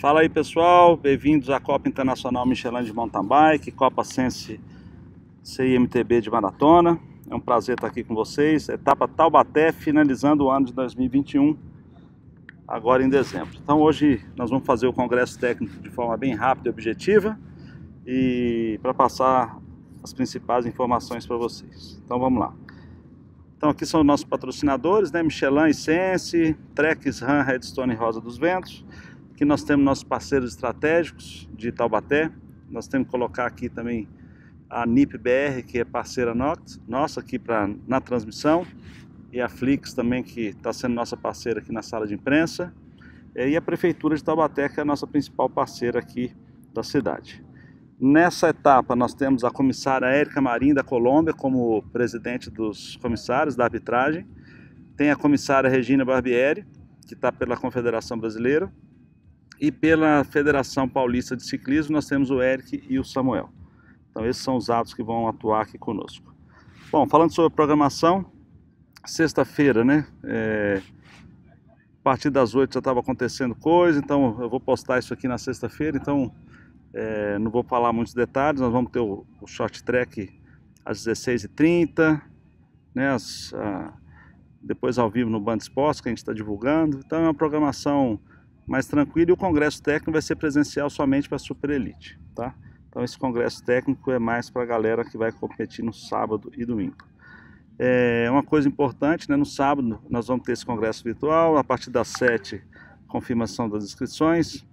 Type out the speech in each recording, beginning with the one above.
Fala aí pessoal, bem-vindos à Copa Internacional Michelin de Mountain Bike, Copa Sense CIMTB de Maratona. É um prazer estar aqui com vocês. Etapa Taubaté, finalizando o ano de 2021, agora em dezembro. Então hoje nós vamos fazer o congresso técnico de forma bem rápida e objetiva e para passar as principais informações para vocês. Então vamos lá. Então aqui são os nossos patrocinadores, né? Michelin e Sense, Trex, Ram, Redstone e Rosa dos Ventos. Aqui nós temos nossos parceiros estratégicos de Taubaté. Nós temos que colocar aqui também a NIP-BR, que é parceira nossa aqui pra, na transmissão. E a Flix também, que está sendo nossa parceira aqui na sala de imprensa. É, e a Prefeitura de Taubaté, que é a nossa principal parceira aqui da cidade. Nessa etapa, nós temos a comissária Érica Marim, da Colômbia, como presidente dos comissários da arbitragem. Tem a comissária Regina Barbieri, que está pela Confederação Brasileira. E pela Federação Paulista de Ciclismo, nós temos o Eric e o Samuel. Então, esses são os atos que vão atuar aqui conosco. Bom, falando sobre a programação, sexta-feira, né? É, a partir das 8 já estava acontecendo coisa, então eu vou postar isso aqui na sexta-feira, então é, não vou falar muitos detalhes, nós vamos ter o, o short track às 16h30, né, as, a, depois ao vivo no Band Esportes que a gente está divulgando, então é uma programação mais tranquilo e o congresso técnico vai ser presencial somente para a superelite, tá? Então esse congresso técnico é mais para a galera que vai competir no sábado e domingo. É uma coisa importante, né? No sábado nós vamos ter esse congresso virtual, a partir das 7, confirmação das inscrições.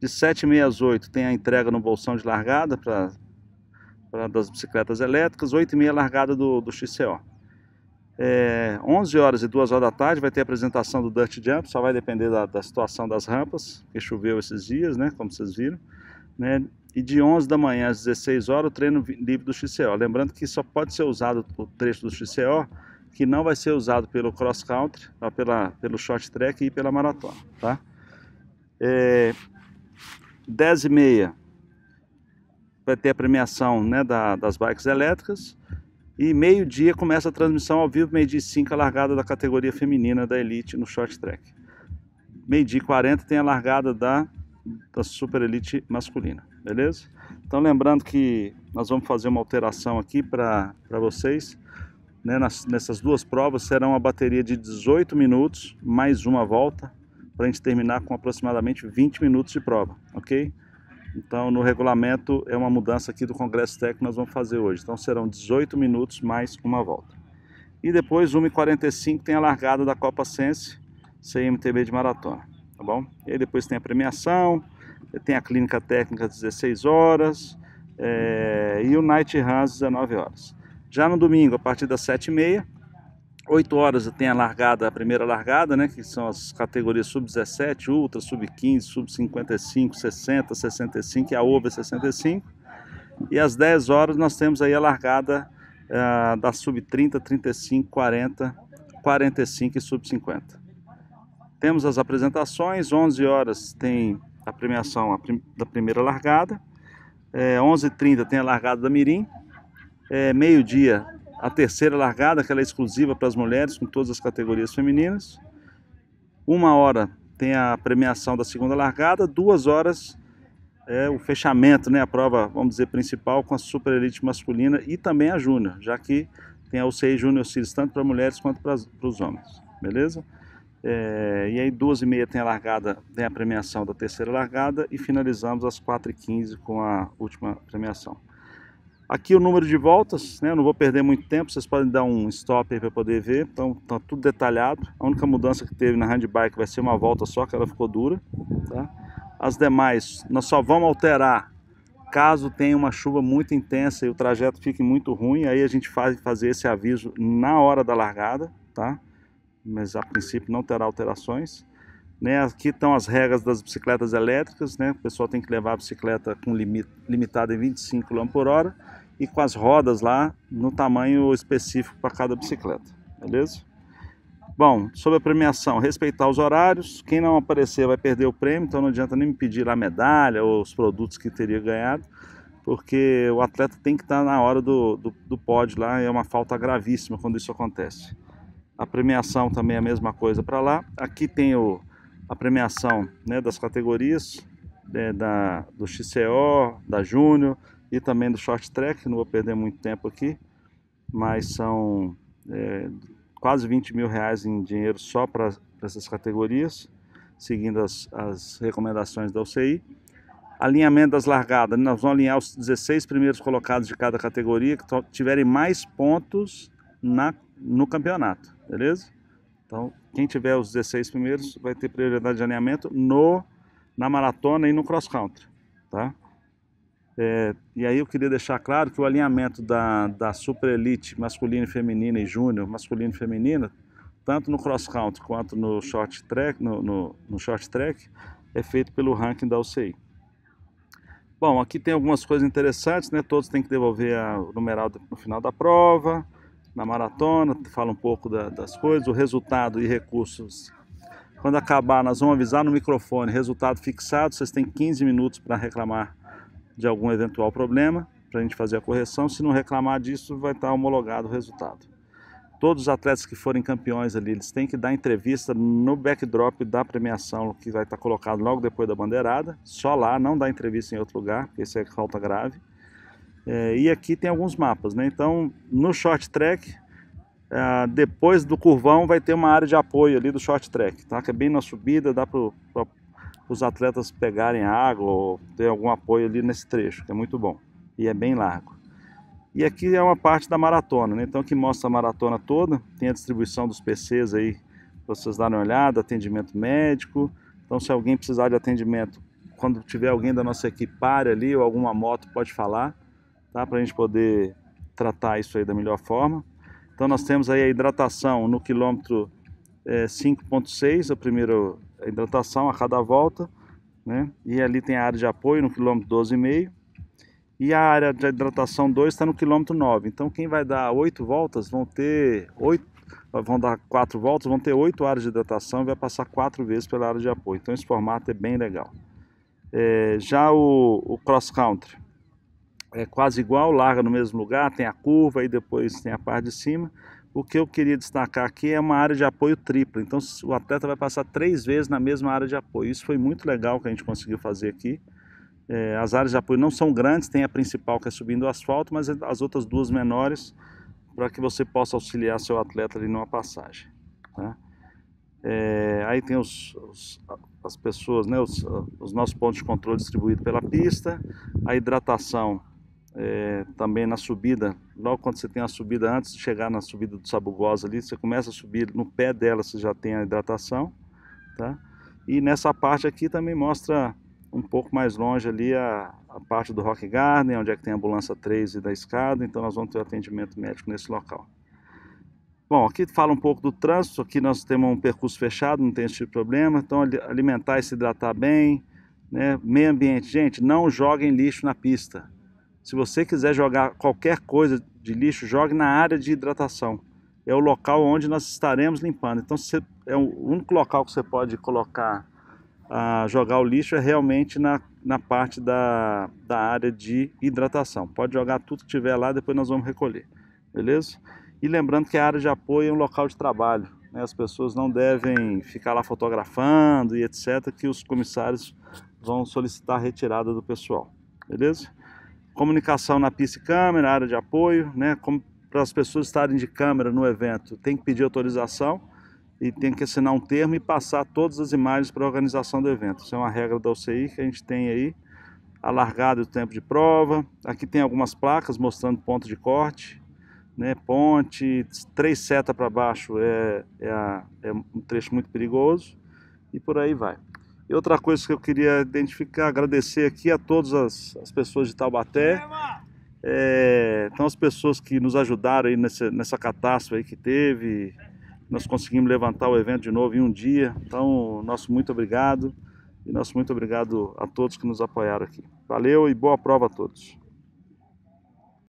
De 7h30 às 8 tem a entrega no bolsão de largada para das bicicletas elétricas, 8h30 largada do, do XCO. É, 11 horas e 2 horas da tarde vai ter a apresentação do Dirt Jump, só vai depender da, da situação das rampas, que choveu esses dias, né, como vocês viram. Né? E de 11 da manhã às 16 horas o treino livre do XCO. Lembrando que só pode ser usado o trecho do XCO, que não vai ser usado pelo cross country, ah, pela, pelo short track e pela maratona, tá? É, 10 e meia vai ter a premiação né, da, das bikes elétricas. E meio-dia começa a transmissão ao vivo, meio-dia e 5, a largada da categoria feminina da Elite no short track. Meio-dia e 40 tem a largada da, da Super Elite masculina, beleza? Então lembrando que nós vamos fazer uma alteração aqui para vocês. Né, nas, nessas duas provas serão a bateria de 18 minutos, mais uma volta, para a gente terminar com aproximadamente 20 minutos de prova, ok? Então, no regulamento, é uma mudança aqui do Congresso Técnico que nós vamos fazer hoje. Então, serão 18 minutos mais uma volta. E depois, 1h45, tem a largada da Copa Sense, CMTB de maratona, tá bom? E aí depois tem a premiação, tem a clínica técnica às 16 horas é, e o Night Run às 19 horas. Já no domingo, a partir das 7h30, 8 horas tem a largada, a primeira largada, né, que são as categorias sub-17, ultra, sub-15, sub-55, 60, 65 e a over 65. E às 10 horas nós temos aí a largada uh, da sub-30, 35, 40, 45 e sub-50. Temos as apresentações, 11 horas tem a premiação a prim da primeira largada, é, eh, 11h30 tem a largada da Mirim, é, meio-dia a terceira largada, que ela é exclusiva para as mulheres, com todas as categorias femininas. Uma hora tem a premiação da segunda largada, duas horas é o fechamento, né, a prova, vamos dizer, principal com a super elite masculina e também a júnior, já que tem a UCI Júnior Series tanto para mulheres quanto para, os homens, beleza? É, e aí duas e meia tem a largada, tem a premiação da terceira largada e finalizamos às quatro e quinze com a última premiação. Aqui o número de voltas, né? Eu não vou perder muito tempo, vocês podem dar um stop aí para poder ver. Então tá tudo detalhado. A única mudança que teve na handbike vai ser uma volta só, que ela ficou dura, tá? As demais nós só vamos alterar caso tenha uma chuva muito intensa e o trajeto fique muito ruim, aí a gente faz fazer esse aviso na hora da largada, tá? Mas a princípio não terá alterações. Né, aqui estão as regras das bicicletas elétricas, né? O pessoal tem que levar a bicicleta com limite limitado em 25 km por hora e com as rodas lá no tamanho específico para cada bicicleta, beleza? Bom, sobre a premiação, respeitar os horários, quem não aparecer vai perder o prêmio, então não adianta nem me pedir a medalha ou os produtos que teria ganhado, porque o atleta tem que estar na hora do, do, do pódio lá, é uma falta gravíssima quando isso acontece. A premiação também é a mesma coisa para lá. Aqui tem o, a premiação né, das categorias, é, da, do XCO, da Júnior, e também do short track, não vou perder muito tempo aqui, mas são é, quase 20 mil reais em dinheiro só para essas categorias, seguindo as, as recomendações da UCI. Alinhamento das largadas, nós vamos alinhar os 16 primeiros colocados de cada categoria que tiverem mais pontos na, no campeonato, beleza? Então, quem tiver os 16 primeiros vai ter prioridade de alinhamento no, na maratona e no cross-country, tá? É, e aí eu queria deixar claro que o alinhamento da, da super elite masculina e feminina e júnior, masculino e feminina, tanto no cross country quanto no short track, no, no, no short track, é feito pelo ranking da UCI. Bom, aqui tem algumas coisas interessantes, né? Todos têm que devolver a, o numeral no final da prova, na maratona, fala um pouco da, das coisas, o resultado e recursos. Quando acabar, nós vamos avisar no microfone, resultado fixado, vocês têm 15 minutos para reclamar de algum eventual problema para a gente fazer a correção. Se não reclamar disso, vai estar tá homologado o resultado. Todos os atletas que forem campeões ali, eles têm que dar entrevista no backdrop da premiação que vai estar tá colocado logo depois da bandeirada. Só lá, não dá entrevista em outro lugar, porque isso é falta grave. É, e aqui tem alguns mapas, né? Então, no short track, é, depois do curvão vai ter uma área de apoio ali do short track, tá? Que é bem na subida, dá para o os atletas pegarem água ou ter algum apoio ali nesse trecho, que é muito bom e é bem largo. E aqui é uma parte da maratona, né? então que mostra a maratona toda, tem a distribuição dos PCs aí, para vocês darem uma olhada, atendimento médico. Então se alguém precisar de atendimento, quando tiver alguém da nossa equipe pare ali ou alguma moto pode falar, tá? Para a gente poder tratar isso aí da melhor forma. Então nós temos aí a hidratação no quilômetro é, eh, 5.6, o primeiro hidratação a cada volta, né? E ali tem a área de apoio no quilômetro 12,5 e a área de hidratação 2 está no quilômetro 9. Então quem vai dar oito voltas vão ter oito vão dar quatro voltas, vão ter oito áreas de hidratação e vai passar quatro vezes pela área de apoio. Então esse formato é bem legal. É, já o, o cross country é quase igual, larga no mesmo lugar, tem a curva e depois tem a parte de cima o que eu queria destacar aqui é uma área de apoio tripla. Então o atleta vai passar três vezes na mesma área de apoio. Isso foi muito legal que a gente conseguiu fazer aqui. É, as áreas de apoio não são grandes, tem a principal que é subindo o asfalto, mas as outras duas menores para que você possa auxiliar seu atleta ali numa passagem. Tá? É, aí tem os, os, as pessoas, né, os, os nossos pontos de controle distribuídos pela pista, a hidratação é, também na subida, logo quando você tem a subida, antes de chegar na subida do Sabugosa ali, você começa a subir, no pé dela você já tem a hidratação, tá? E nessa parte aqui também mostra um pouco mais longe ali a, a parte do Rock Garden, onde é que tem a ambulância 3 e da escada, então nós vamos ter o atendimento médico nesse local. Bom, aqui fala um pouco do trânsito, aqui nós temos um percurso fechado, não tem esse tipo de problema, então alimentar e se hidratar bem, né? meio ambiente, gente, não joguem lixo na pista, se você quiser jogar qualquer coisa de lixo, jogue na área de hidratação. É o local onde nós estaremos limpando. Então, é o único local que você pode colocar, uh, jogar o lixo é realmente na, na parte da, da área de hidratação. Pode jogar tudo que tiver lá, depois nós vamos recolher. Beleza? E lembrando que a área de apoio é um local de trabalho. Né? As pessoas não devem ficar lá fotografando e etc., que os comissários vão solicitar a retirada do pessoal. Beleza? Comunicação na pista e câmera, área de apoio, né? Como para as pessoas estarem de câmera no evento, tem que pedir autorização e tem que assinar um termo e passar todas as imagens para a organização do evento. Isso é uma regra da UCI que a gente tem aí. Alargado o tempo de prova. Aqui tem algumas placas mostrando ponto de corte, né? Ponte, três setas para baixo é, é, a, é um trecho muito perigoso e por aí vai. E outra coisa que eu queria identificar, agradecer aqui a todas as, as pessoas de Taubaté. É, então as pessoas que nos ajudaram aí nessa, nessa catástrofe que teve. Nós conseguimos levantar o evento de novo em um dia. Então, nosso muito obrigado. E nosso muito obrigado a todos que nos apoiaram aqui. Valeu e boa prova a todos.